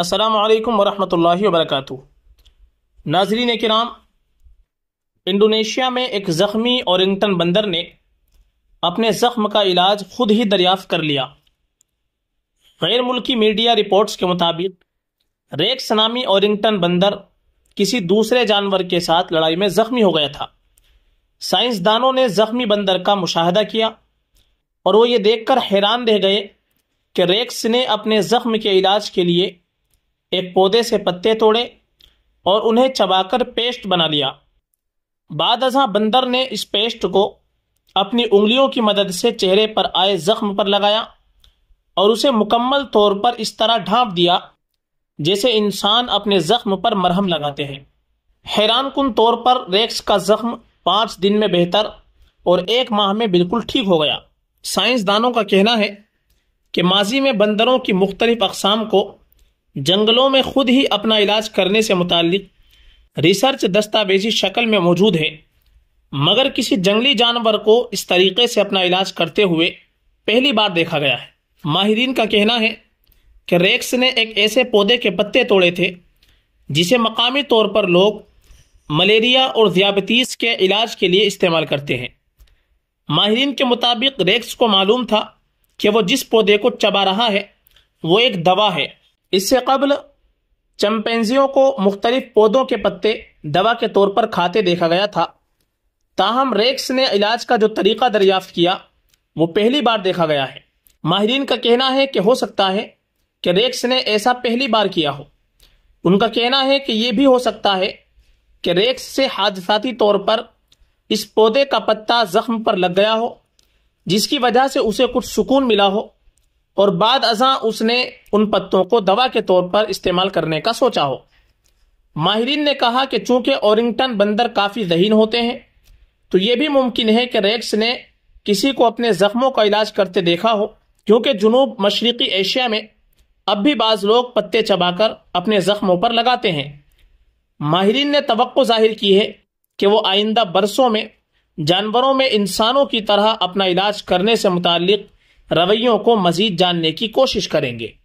असलकम वरहमल वरक नाजरीन कराम इंडोनेशिया में एक ज़ख्मी औरिंगटन बंदर ने अपने ज़ख्म का इलाज खुद ही दरियाफ्त कर लिया गैर मुल्की मीडिया रिपोर्ट्स के मुताबिक रेक्स नामी औरिंगटन बंदर किसी दूसरे जानवर के साथ लड़ाई में ज़ख्मी हो गया था साइंसदानों ने ज़ख्मी बंदर का मुशाहदा किया और वो ये देखकर हैरान रह गए कि रेक्स ने अपने ज़ख्म के इलाज के लिए एक पौधे से पत्ते तोड़े और उन्हें चबाकर पेस्ट बना लिया बाद अजा बंदर ने इस पेस्ट को अपनी उंगलियों की मदद से चेहरे पर आए जख्म पर लगाया और उसे मुकम्मल तौर पर इस तरह ढांप दिया जैसे इंसान अपने जख्म पर मरहम लगाते हैं हैरान कन तौर पर रेक्स का जख्म पाँच दिन में बेहतर और एक माह में बिल्कुल ठीक हो गया साइंसदानों का कहना है कि माजी में बंदरों की मुख्तलिफ अकसाम को जंगलों में खुद ही अपना इलाज करने से मुतल रिसर्च दस्तावेजी शक्ल में मौजूद है मगर किसी जंगली जानवर को इस तरीके से अपना इलाज करते हुए पहली बार देखा गया है माहरीन का कहना है कि रेक्स ने एक ऐसे पौधे के पत्ते तोड़े थे जिसे मकामी तौर पर लोग मलेरिया और ज़ियाबतीस के इलाज के लिए इस्तेमाल करते हैं माहरीन के मुताबिक रेक्स को मालूम था कि वो जिस पौधे को चबा रहा है वो एक दवा है इससे कबल चम्पेंजियों को मुख्तलिफ पौधों के पत्ते दवा के तौर पर खाते देखा गया था ताहम रेक्स ने इलाज का जो तरीका दरियाफ्त किया वो पहली बार देखा गया है माहरीन का कहना है कि हो सकता है कि रेक्स ने ऐसा पहली बार किया हो उनका कहना है कि यह भी हो सकता है कि रेक्स से हादसाती तौर पर इस पौधे का पत्ता जख्म पर लग गया हो जिसकी वजह से उसे कुछ सुकून मिला हो और बाद अजा उसने उन पत्तों को दवा के तौर पर इस्तेमाल करने का सोचा हो माहरीन ने कहा कि चूंकि ओरिंगटन बंदर काफ़ी जहीन होते हैं तो ये भी मुमकिन है कि रेक्स ने किसी को अपने जख्मों का इलाज करते देखा हो क्योंकि जुनूब मशरक़ी एशिया में अब भी बाज़ लोग पत्ते चबाकर अपने जख्मों पर लगाते हैं माहरीन ने तो जाहिर की है कि वो आइंदा बरसों में जानवरों में इंसानों की तरह अपना इलाज करने से मुतक़ रवैयों को मजीद जानने की कोशिश करेंगे